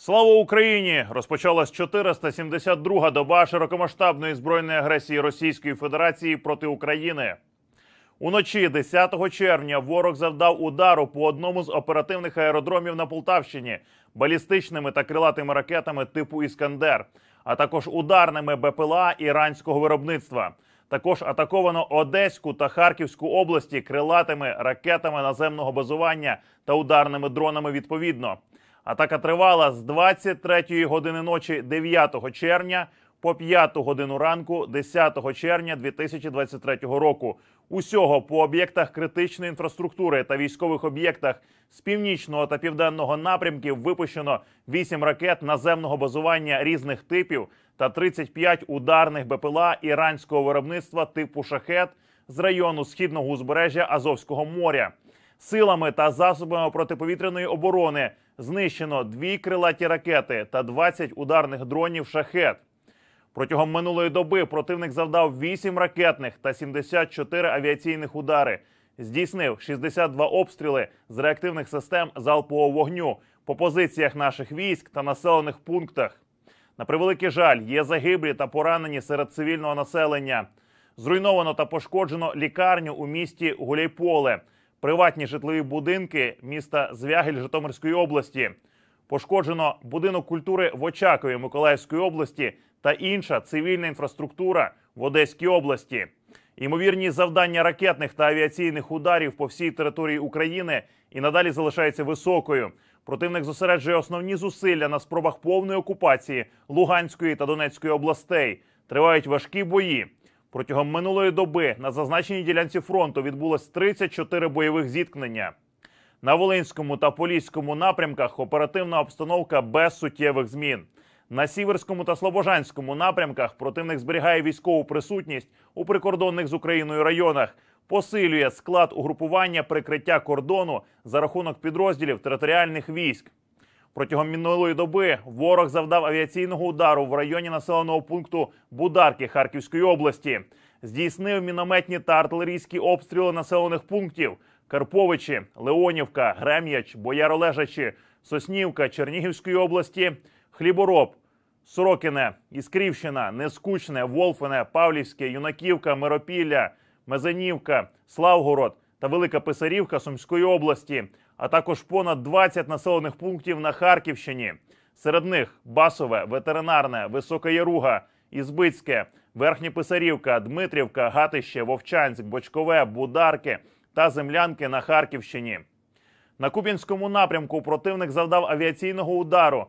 Слава Україні! Розпочалась 472-га доба широкомасштабної збройної агресії Російської Федерації проти України. Уночі 10 червня ворог завдав удару по одному з оперативних аеродромів на Полтавщині балістичними та крилатими ракетами типу Іскандер, а також ударними БПЛА іранського виробництва. Також атаковано Одеську та Харківську області крилатими ракетами наземного базування та ударними дронами відповідно. Атака тривала з 23 години ночі 9 червня по 5 годину ранку 10 червня 2023 року. Усього по об'єктах критичної інфраструктури та військових об'єктах з північного та південного напрямків випущено 8 ракет наземного базування різних типів та 35 ударних БПЛА іранського виробництва типу шахет з району східного узбережжя Азовського моря. Силами та засобами протиповітряної оборони знищено дві крилаті ракети та 20 ударних дронів шахет. Протягом минулої доби противник завдав 8 ракетних та 74 авіаційних удари. Здійснив 62 обстріли з реактивних систем залпового вогню по позиціях наших військ та населених пунктах. На превеликий жаль, є загиблі та поранені серед цивільного населення. Зруйновано та пошкоджено лікарню у місті Гуляйполе приватні житлові будинки міста Звягель Житомирської області. Пошкоджено будинок культури в Очакові Миколаївської області та інша цивільна інфраструктура в Одеській області. Імовірні завдання ракетних та авіаційних ударів по всій території України і надалі залишається високою. Противник зосереджує основні зусилля на спробах повної окупації Луганської та Донецької областей. Тривають важкі бої. Протягом минулої доби на зазначеній ділянці фронту відбулось 34 бойових зіткнення. На Волинському та Поліському напрямках оперативна обстановка без суттєвих змін. На Сіверському та Слобожанському напрямках противник зберігає військову присутність у прикордонних з Україною районах, посилює склад угрупування прикриття кордону за рахунок підрозділів територіальних військ. Протягом минулої доби ворог завдав авіаційного удару в районі населеного пункту Бударки Харківської області. Здійснив мінометні та артилерійські обстріли населених пунктів Карповичі, Леонівка, Грем'яч, Бояролежачі, Соснівка, Чернігівської області, Хлібороб, Сорокине, Іскрівщина, Нескучне, Волфине, Павлівське, Юнаківка, Миропілля, Мезенівка, Славгород та Велика Писарівка Сумської області а також понад 20 населених пунктів на Харківщині. Серед них Басове, Ветеринарне, Висока Яруга, Ізбицьке, Писарівка, Дмитрівка, Гатище, Вовчанськ, Бочкове, Бударки та Землянки на Харківщині. На Куп'янському напрямку противник завдав авіаційного удару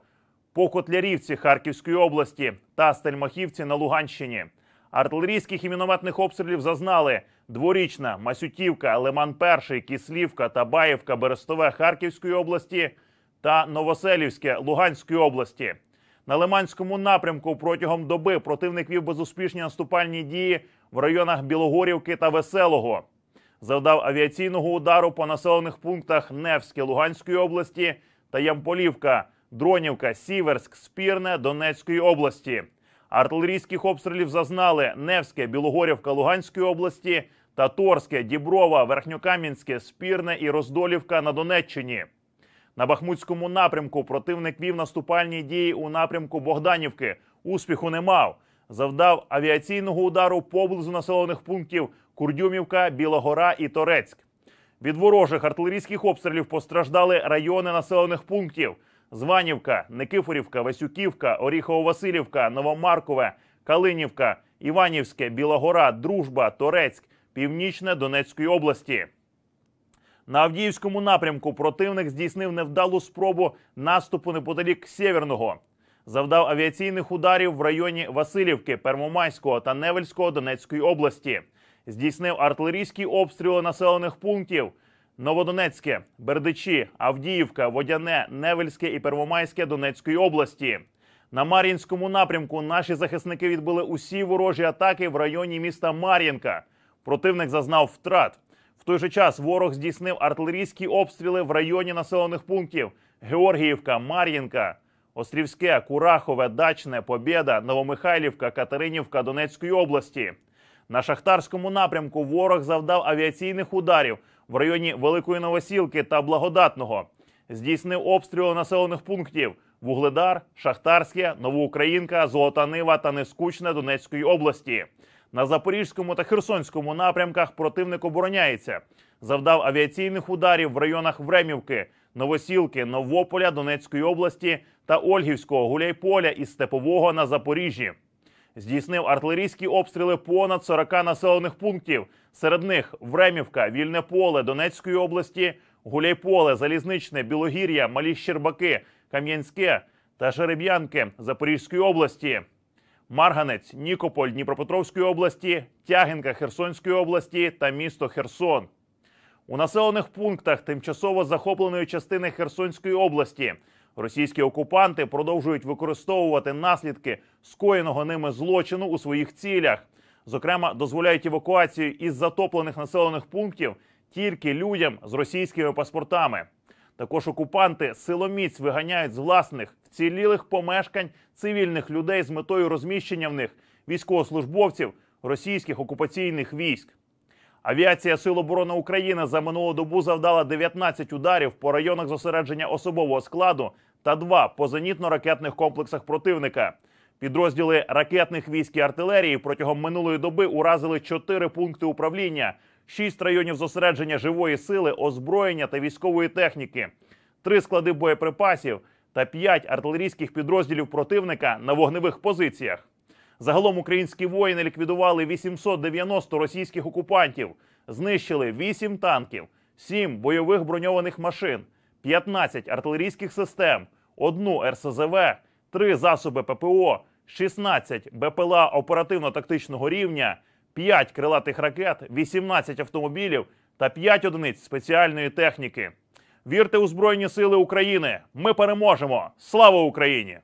по Котлярівці Харківської області та Стельмахівці на Луганщині. Артилерійських і мінометних обстрілів зазнали Дворічна, Масютівка, Лиман Перший, Кислівка, Табаївка, Берестове Харківської області та Новоселівське Луганської області. На Лиманському напрямку протягом доби противник вів безуспішні наступальні дії в районах Білогорівки та Веселого. Завдав авіаційного удару по населених пунктах Невське Луганської області та Ямполівка, Дронівка, Сіверськ, Спірне Донецької області. Артилерійських обстрілів зазнали Невське, Білогорівка Луганської області. Таторське, Діброва, Верхньокам'янське, Спірне і Роздолівка на Донеччині. На Бахмутському напрямку противник вів наступальні дії у напрямку Богданівки. Успіху не мав. Завдав авіаційного удару поблизу населених пунктів Курдюмівка, Білогора і Торецьк. Від ворожих артилерійських обстрілів постраждали райони населених пунктів: Званівка, Никифорівка, Васюківка, Оріхово-Василівка, Новомаркове, Калинівка, Іванівське, Білогора, Дружба, Торецьк, північне Донецької області. На Авдіївському напрямку противник здійснив невдалу спробу наступу неподалік Сєвєрного. Завдав авіаційних ударів в районі Васильівки, Пермомайського та Невельського Донецької області. Здійснив артилерійські обстріли населених пунктів Новодонецьке, Бердичі, Авдіївка, Водяне, Невельське і Первомайське Донецької області. На Мар'їнському напрямку наші захисники відбили усі ворожі атаки в районі міста Мар'їнка. Противник зазнав втрат. В той же час ворог здійснив артилерійські обстріли в районі населених пунктів: Георгіївка, Мар'їнка, Острівське, Курахове, Дачне, Побєда, Новомихайлівка, Катеринівка Донецької області. На шахтарському напрямку ворог завдав авіаційних ударів в районі Великої Новосілки та Благодатного. Здійснив обстріли населених пунктів Вугледар, Шахтарське, Новоукраїнка, Золота Нива та Нескучне Донецької області. На запорізькому та херсонському напрямках противник обороняється, завдав авіаційних ударів в районах Времівки, Новосілки, Новополя, Донецької області та Ольгівського Гуляйполя і Степового на Запоріжжі. Здійснив артилерійські обстріли понад 40 населених пунктів. Серед них Времівка, Вільне Поле Донецької області, Гуляйполе, Залізничне, Білогір'я, Малі Щербаки, Кам'янське та Жереб'янки Запорізької області. Марганець, Нікополь Дніпропетровської області, Тягинка Херсонської області та місто Херсон. У населених пунктах тимчасово захопленої частини Херсонської області російські окупанти продовжують використовувати наслідки скоєного ними злочину у своїх цілях. Зокрема, дозволяють евакуацію із затоплених населених пунктів тільки людям з російськими паспортами. Також окупанти силоміць виганяють з власних вцілілих помешкань цивільних людей з метою розміщення в них військовослужбовців російських окупаційних військ. Авіація Сил оборони України за минулу добу завдала 19 ударів по районах зосередження особового складу та два по зенітно-ракетних комплексах противника. Підрозділи ракетних військ і артилерії протягом минулої доби уразили чотири пункти управління шість районів зосередження живої сили, озброєння та військової техніки, три склади боєприпасів та п'ять артилерійських підрозділів противника на вогневих позиціях. Загалом українські воїни ліквідували 890 російських окупантів, знищили 8 танків, 7 бойових броньованих машин, 15 артилерійських систем, 1 РСЗВ, 3 засоби ППО, 16 БПЛА оперативно-тактичного рівня, 5 крилатих ракет, 18 автомобілів та 5 одиниць спеціальної техніки. Вірте у Збройні Сили України! Ми переможемо! Слава Україні!